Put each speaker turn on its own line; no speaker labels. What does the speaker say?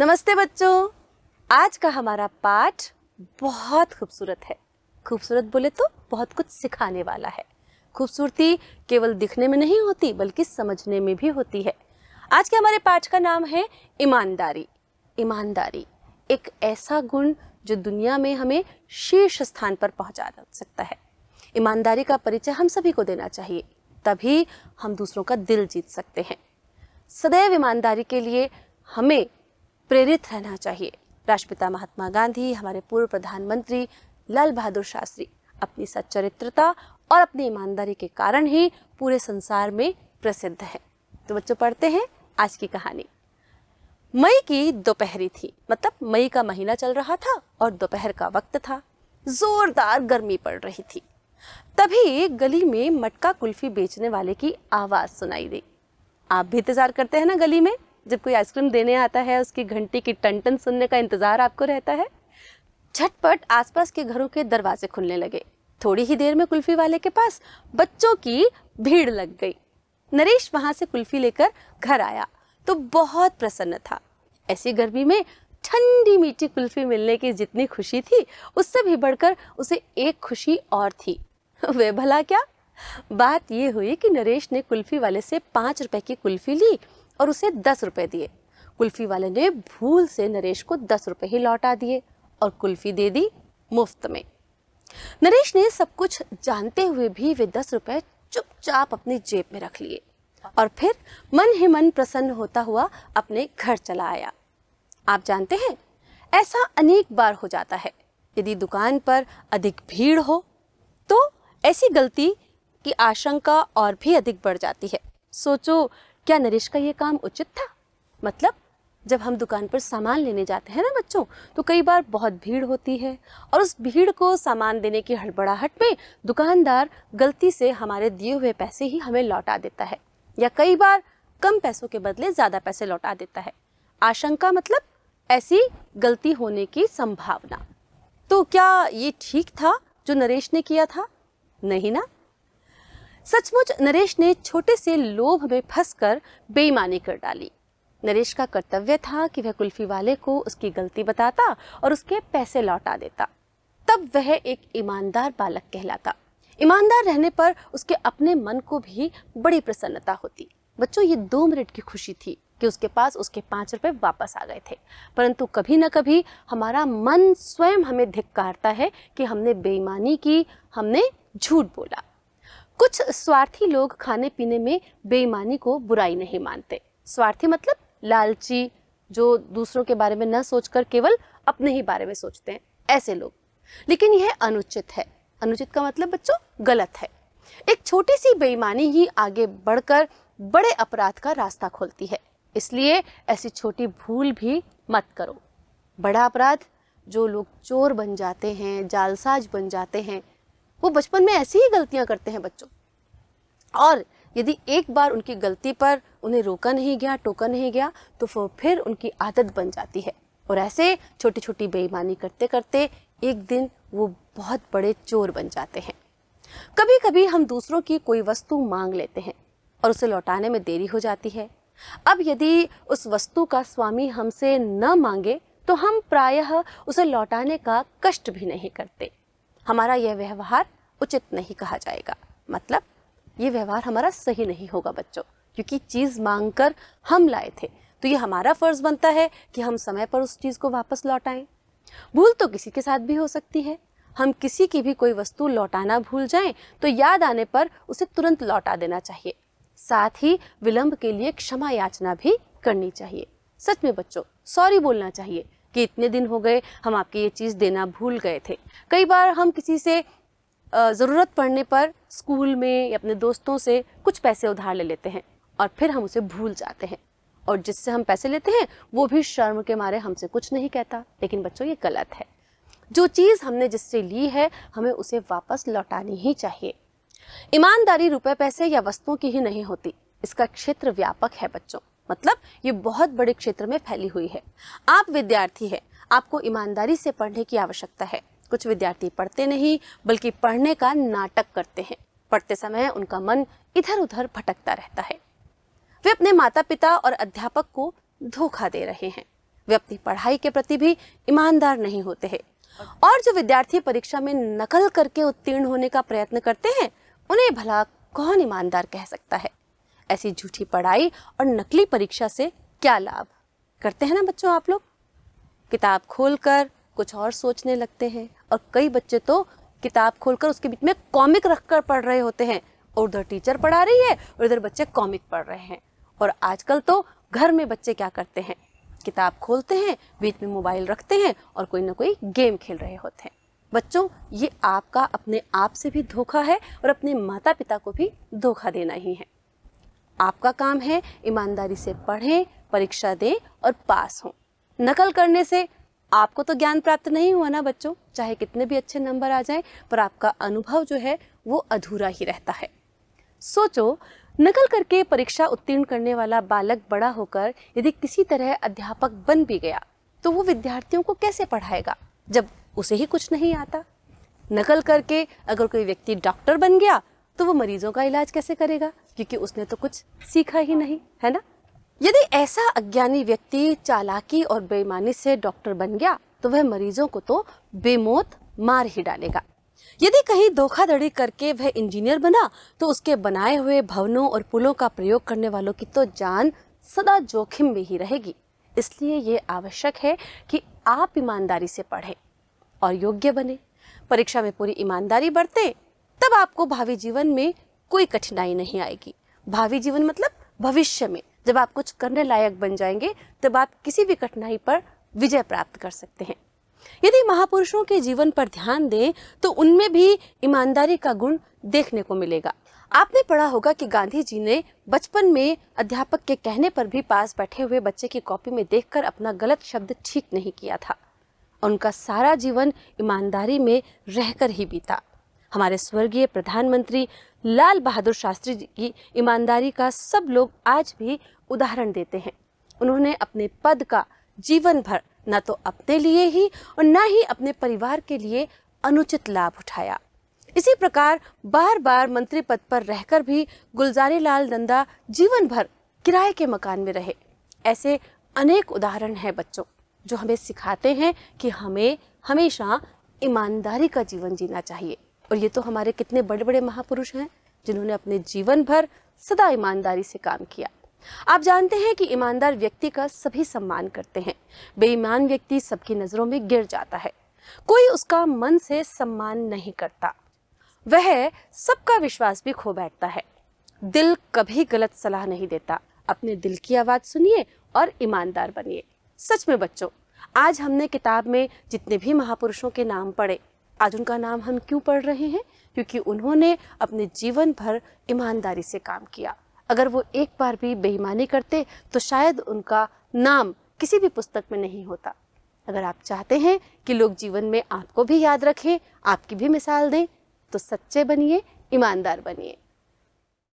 नमस्ते बच्चों आज का हमारा पाठ बहुत खूबसूरत है खूबसूरत बोले तो बहुत कुछ सिखाने वाला है खूबसूरती केवल दिखने में नहीं होती बल्कि समझने में भी होती है आज के हमारे पाठ का नाम है ईमानदारी ईमानदारी एक ऐसा गुण जो दुनिया में हमें शीर्ष स्थान पर पहुंचा सकता है ईमानदारी का परिचय हम सभी को देना चाहिए तभी हम दूसरों का दिल जीत सकते हैं सदैव ईमानदारी के लिए हमें प्रेरित रहना चाहिए राष्ट्रपिता महात्मा गांधी हमारे पूर्व प्रधानमंत्री लाल बहादुर शास्त्री अपनी सच्चरित्रता और अपनी ईमानदारी के कारण ही पूरे संसार में प्रसिद्ध है तो बच्चों पढ़ते हैं आज की कहानी मई की दोपहरी थी मतलब मई का महीना चल रहा था और दोपहर का वक्त था जोरदार गर्मी पड़ रही थी तभी गली में मटका कुल्फी बेचने वाले की आवाज़ सुनाई दी आप भी इंतज़ार करते हैं ना गली में जब कोई आइसक्रीम देने आता है उसकी घंटी की टन टन सुनने का इंतज़ार आपको रहता है झटपट आसपास के घरों के दरवाजे खुलने लगे थोड़ी ही देर में कुल्फी वाले के पास बच्चों की भीड़ लग गई नरेश वहाँ से कुल्फी लेकर घर आया तो बहुत प्रसन्न था ऐसी गर्मी में ठंडी मीठी कुल्फी मिलने की जितनी खुशी थी उससे भी बढ़कर उसे एक खुशी और थी वे भला क्या बात ये हुई कि नरेश ने कुल्फी वाले से पाँच रुपए की कुल्फी ली और उसे दस रुपये दिए कुल्फ़ी वाले ने भूल से नरेश को दस रुपये ही लौटा दिए और कुल्फ़ी दे दी मुफ्त में नरेश ने सब कुछ जानते हुए भी वे दस रुपये चुपचाप अपनी जेब में रख लिए और फिर मन ही मन प्रसन्न होता हुआ अपने घर चला आया आप जानते हैं ऐसा अनेक बार हो जाता है यदि दुकान पर अधिक भीड़ हो तो ऐसी गलती की आशंका और भी अधिक बढ़ जाती है सोचो क्या नरेश का ये काम उचित था मतलब जब हम दुकान पर सामान लेने जाते हैं ना बच्चों तो कई बार बहुत भीड़ होती है और उस भीड़ को सामान देने की हड़बड़ाहट में दुकानदार गलती से हमारे दिए हुए पैसे ही हमें लौटा देता है या कई बार कम पैसों के बदले ज़्यादा पैसे लौटा देता है आशंका मतलब ऐसी गलती होने की संभावना तो क्या ये ठीक था जो नरेश ने किया था नहीं ना सचमुच नरेश ने छोटे से लोभ में फंसकर बेईमानी कर डाली नरेश का कर्तव्य था कि वह कुल्फी वाले को उसकी गलती बताता और उसके पैसे लौटा देता तब वह एक ईमानदार बालक कहलाता ईमानदार रहने पर उसके अपने मन को भी बड़ी प्रसन्नता होती बच्चों ये दो मिनट की खुशी थी कि उसके पास उसके पाँच रुपये वापस आ गए थे परंतु कभी ना कभी हमारा मन स्वयं हमें धिक्कारता है कि हमने बेईमानी की हमने झूठ बोला कुछ स्वार्थी लोग खाने पीने में बेईमानी को बुराई नहीं मानते स्वार्थी मतलब लालची जो दूसरों के बारे में न सोचकर केवल अपने ही बारे में सोचते हैं ऐसे लोग लेकिन यह अनुचित है अनुचित का मतलब बच्चों गलत है एक छोटी सी बेईमानी ही आगे बढ़कर बड़े अपराध का रास्ता खोलती है इसलिए ऐसी छोटी भूल भी मत करो बड़ा अपराध जो लोग चोर बन जाते हैं जालसाज बन जाते हैं वो बचपन में ऐसी ही गलतियां करते हैं बच्चों और यदि एक बार उनकी गलती पर उन्हें रोका नहीं गया टोका नहीं गया तो फिर उनकी आदत बन जाती है और ऐसे छोटी छोटी बेईमानी करते करते एक दिन वो बहुत बड़े चोर बन जाते हैं कभी कभी हम दूसरों की कोई वस्तु मांग लेते हैं और उसे लौटाने में देरी हो जाती है अब यदि उस वस्तु का स्वामी हमसे न मांगे तो हम प्रायः उसे लौटाने का कष्ट भी नहीं करते हमारा यह व्यवहार उचित नहीं कहा जाएगा मतलब ये व्यवहार हमारा सही नहीं होगा बच्चों क्योंकि चीज़ मांग कर हम लाए थे तो ये हमारा फ़र्ज़ बनता है कि हम समय पर उस चीज़ को वापस लौटाएं भूल तो किसी के साथ भी हो सकती है हम किसी की भी कोई वस्तु लौटाना भूल जाएं तो याद आने पर उसे तुरंत लौटा देना चाहिए साथ ही विलंब के लिए क्षमा याचना भी करनी चाहिए सच में बच्चों सॉरी बोलना चाहिए कि इतने दिन हो गए हम आपकी ये चीज़ देना भूल गए थे कई बार हम किसी से ज़रूरत पड़ने पर स्कूल में या अपने दोस्तों से कुछ पैसे उधार ले लेते हैं और फिर हम उसे भूल जाते हैं और जिससे हम पैसे लेते हैं वो भी शर्म के मारे हमसे कुछ नहीं कहता लेकिन बच्चों ये गलत है जो चीज़ हमने जिससे ली है हमें उसे वापस लौटानी ही चाहिए ईमानदारी रुपए पैसे या वस्तुओं की ही नहीं होती इसका क्षेत्र व्यापक है बच्चों मतलब ये बहुत बड़े क्षेत्र में फैली हुई है आप विद्यार्थी हैं आपको ईमानदारी से पढ़ने की आवश्यकता है कुछ विद्यार्थी पढ़ते नहीं बल्कि पढ़ने का नाटक करते हैं पढ़ते समय उनका मन इधर उधर भटकता रहता है वे अपने माता पिता और अध्यापक को धोखा दे रहे हैं वे अपनी पढ़ाई के प्रति भी ईमानदार नहीं होते हैं और जो विद्यार्थी परीक्षा में नकल करके उत्तीर्ण होने का प्रयत्न करते हैं उन्हें भला कौन ईमानदार कह सकता है ऐसी झूठी पढ़ाई और नकली परीक्षा से क्या लाभ करते हैं ना बच्चों आप लोग किताब खोलकर कुछ और सोचने लगते हैं और कई बच्चे तो किताब खोलकर उसके बीच में कॉमिक रखकर पढ़ रहे होते हैं और उधर टीचर पढ़ा रही है और इधर बच्चे कॉमिक पढ़ रहे हैं और आजकल तो घर में बच्चे क्या करते हैं किताब खोलते हैं बीच में मोबाइल रखते हैं और कोई ना कोई गेम खेल रहे होते हैं बच्चों ये आपका अपने आप से भी धोखा है और अपने माता पिता को भी धोखा देना ही है आपका काम है ईमानदारी से पढ़ें परीक्षा दें और पास हों नकल करने से आपको तो ज्ञान प्राप्त नहीं हुआ ना बच्चों चाहे कितने भी अच्छे नंबर आ जाए पर आपका अनुभव जो है वो अधूरा ही रहता है सोचो नकल करके परीक्षा उत्तीर्ण करने वाला बालक बड़ा होकर यदि किसी तरह अध्यापक बन भी गया तो वो विद्यार्थियों को कैसे पढ़ाएगा जब उसे ही कुछ नहीं आता नकल करके अगर कोई व्यक्ति डॉक्टर बन गया तो वो मरीजों का इलाज कैसे करेगा क्योंकि उसने तो कुछ सीखा ही नहीं है ना यदि ऐसा अज्ञानी व्यक्ति चालाकी और बेईमानी से डॉक्टर बन गया तो वह मरीजों को तो बेमौत मार ही डालेगा यदि कहीं धोखाधड़ी करके वह इंजीनियर बना तो उसके बनाए हुए भवनों और पुलों का प्रयोग करने वालों की तो जान सदा जोखिम में ही रहेगी इसलिए ये आवश्यक है कि आप ईमानदारी से पढ़े और योग्य बने परीक्षा में पूरी ईमानदारी बरते तब आपको भावी जीवन में कोई कठिनाई नहीं आएगी भावी जीवन मतलब भविष्य में जब आप कुछ करने लायक बन जाएंगे तब आप किसी भी कठिनाई पर विजय प्राप्त कर सकते हैं यदि महापुरुषों के जीवन पर ध्यान दें तो उनमें भी ईमानदारी का गुण देखने को मिलेगा आपने पढ़ा होगा कि गांधी जी ने बचपन में अध्यापक के कहने पर भी पास बैठे हुए बच्चे की कॉपी में देखकर अपना गलत शब्द ठीक नहीं किया था उनका सारा जीवन ईमानदारी में रहकर ही बीता हमारे स्वर्गीय प्रधानमंत्री लाल बहादुर शास्त्री जी की ईमानदारी का सब लोग आज भी उदाहरण देते हैं उन्होंने अपने पद का जीवन भर न तो अपने लिए ही और न ही अपने परिवार के लिए अनुचित लाभ उठाया इसी प्रकार बार बार मंत्री पद पर रहकर भी गुलजारी लाल नंदा जीवन भर किराए के मकान में रहे ऐसे अनेक उदाहरण हैं बच्चों जो हमें सिखाते हैं कि हमें हमेशा ईमानदारी का जीवन जीना चाहिए और ये तो हमारे कितने बड़े बड़े महापुरुष हैं जिन्होंने अपने जीवन भर सदा ईमानदारी से काम किया आप जानते हैं कि ईमानदार व्यक्ति का सभी सम्मान करते हैं बेईमान व्यक्ति सबकी नज़रों में गिर जाता है कोई उसका मन से सम्मान नहीं करता वह सबका विश्वास भी खो बैठता है दिल कभी गलत सलाह नहीं देता अपने दिल की आवाज़ सुनिए और ईमानदार बनिए सच में बच्चों आज हमने किताब में जितने भी महापुरुषों के नाम पढ़े आज उनका नाम हम क्यों पढ़ रहे हैं क्योंकि उन्होंने अपने जीवन भर ईमानदारी से काम किया अगर वो एक बार भी बेईमानी करते तो शायद उनका नाम किसी भी पुस्तक में नहीं होता अगर आप चाहते हैं कि लोग जीवन में आपको भी याद रखें आपकी भी मिसाल दें तो सच्चे बनिए ईमानदार बनिए